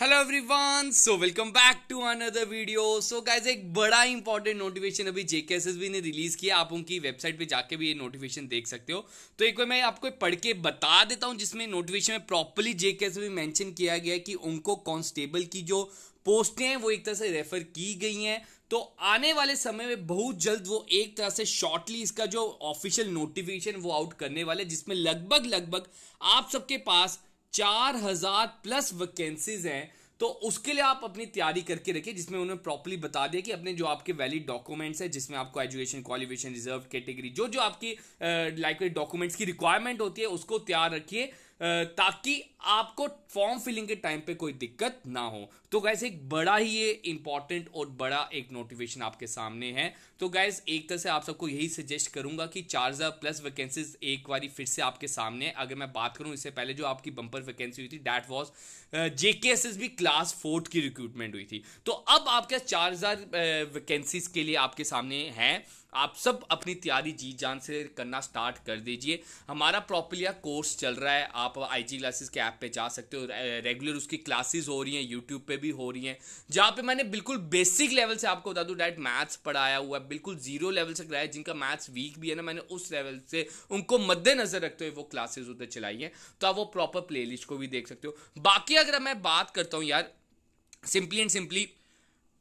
hello everyone so welcome back to another video so guys एक बड़ा important notification अभी S ने release किया आप उनकी वेबसाइट पे जाके भी ये नोटिफिकेशन देख सकते हो तो एक बार मैं आपको पढ़ के बता देता हूँ जिसमें नोटिफिकेशन में properly JK S JKSSB mention किया गया है कि उनको कॉन्स्टेबल की जो पोस्टें हैं वो एक तरह से रेफर की गई हैं तो आने वाले समय में बहुत जल्द वो एक तरह से शॉर्टली इसका जो ऑफिशियल नोटिफिकेशन वो आउट करने वाले जिसमें लगभग लगभग आप सबके पास चार हजार प्लस वैकेंसीज हैं तो उसके लिए आप अपनी तैयारी करके रखिए जिसमें उन्हें प्रॉपरली बता दिया कि अपने जो आपके वैलिड डॉक्यूमेंट्स है जिसमें आपको एजुकेशन क्वालिफिकेशन रिजर्व कैटेगरी जो जो आपकी लाइक डॉक्यूमेंट्स की रिक्वायरमेंट होती है उसको तैयार रखिए ताकि आपको फॉर्म फिलिंग के टाइम पे कोई दिक्कत ना हो तो गैस एक बड़ा ही ये इंपॉर्टेंट और बड़ा एक नोटिफिकेशन आपके सामने है तो गैस एक तरह से आप सबको यही सजेस्ट करूंगा कि चार हज़ार प्लस वैकेंसीज एक बार फिर से आपके सामने अगर मैं बात करूं इससे पहले जो आपकी बंपर वैकेंसी हुई थी that was B class fourth की रिक्रूटमेंट हुई थी तो अब आपके चार हज़ार वैकेंसीज के लिए आपके सामने हैं आप सब अपनी तैयारी जी जान से करना स्टार्ट कर दीजिए हमारा प्रॉपरली कोर्स चल रहा है आप आई जी क्लासेस के ऐप पे जा सकते हो रेगुलर उसकी क्लासेस हो रही हैं यूट्यूब पे भी हो रही हैं जहाँ पे मैंने बिल्कुल बेसिक लेवल से आपको बता दूँ डायरेक्ट मैथ्स पढ़ाया हुआ है बिल्कुल जीरो लेवल से कराया जिनका मैथ्स वीक भी है ना मैंने उस लेवल से उनको मद्देनजर रखते हुए वो क्लासेज उधर चलाई हैं तो आप वो प्रॉपर प्ले को भी देख सकते हो बाकी अगर मैं बात करता हूँ यार सिंपली एंड सिंपली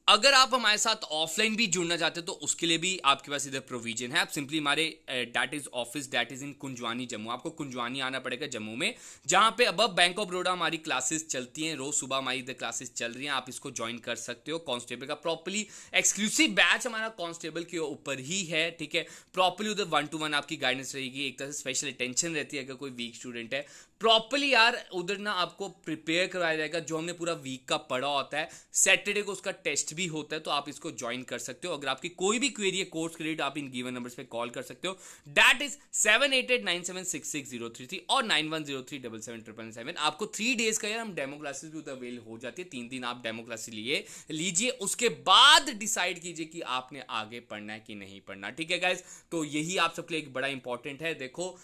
अगर आप हमारे साथ ऑफलाइन भी जुड़ना चाहते हो तो उसके लिए भी आपके पास इधर प्रोविजन है आप सिंपली हमारे that is office that is in Kunjwani Jammu आपको कुंजवानी आना पड़ेगा जम्मू में जहां पे अब बैंक ऑफ बड़ोडा हमारी क्लासेस चलती हैं रोज सुबह हमारी इधर क्लासेस चल रही हैं आप इसको ज्वाइन कर सकते हो कॉन्स्टेबल का प्रॉपरली एक्सक्लूसिव बैच हमारा कॉन्स्टेबल के ऊपर ही है ठीक है प्रॉपरली उधर वन टू वन आपकी गाइडेंस रहेगी एक तरह से स्पेशल अटेंशन रहती है अगर कोई वीक स्टूडेंट है प्रॉपरली यार उधर ना आपको प्रिपेयर करवाया जाएगा जो हमने पूरा वीक का पढ़ा होता है सैटरडे को उसका टेस्ट भी होता है तो आप इसको ज्वाइन कर सकते हो अगर आपकी कोई भी क्वेरी है कोर्स के आप इन गिवन नंबर्स पे कॉल कर सकते हो that is seven eight eight nine seven six six zero three three और nine one zero three double seven triple seven आपको थ्री डेज का यार हम डेमो क्लासेस भी उधर अवेल हो जाती है तीन दिन आप डेमो क्लासेस लिए लीजिए उसके बाद डिसाइड कीजिए कि आपने आगे पढ़ना है कि नहीं पढ़ना ठीक है गाइज तो यही आप सबके लिए एक बड़ा इंपॉर्टेंट है देखो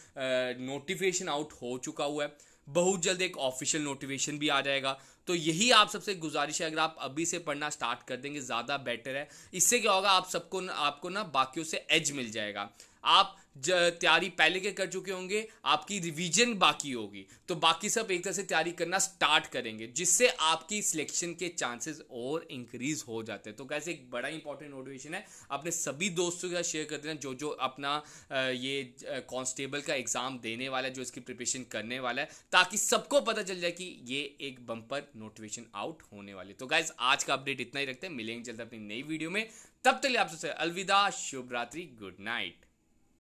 नोटिफिकेशन आउट हो चुका हुआ है है बहुत जल्द एक ऑफिशियल नोटिफिकेशन भी आ जाएगा तो यही आप सबसे गुजारिश है अगर आप अभी से पढ़ना स्टार्ट कर देंगे ज़्यादा बेटर है इससे क्या होगा आप सबको आपको ना बाकियों से एज मिल जाएगा आप तैयारी पहले के कर चुके होंगे आपकी रिवीजन बाकी होगी तो बाकी सब एक तरह से तैयारी करना स्टार्ट करेंगे जिससे आपकी सिलेक्शन के चांसेस और इंक्रीज हो जाते हैं तो कैसे एक बड़ा इंपॉर्टेंट मोटिवेशन है अपने सभी दोस्तों के साथ शेयर कर देना जो जो अपना ये कांस्टेबल का एग्ज़ाम देने वाला है जो इसकी प्रिपरेशन करने वाला है ताकि सबको पता चल जाए कि ये एक बम्पर नोटिवेशन आउट होने वाले तो गैस आज का अपडेट इतना ही रखते हैं मिलेंगे जल्द अपनी नई वीडियो में तब तक तो लिए आप सबसे अलविदा शुभ रात्रि गुड नाइट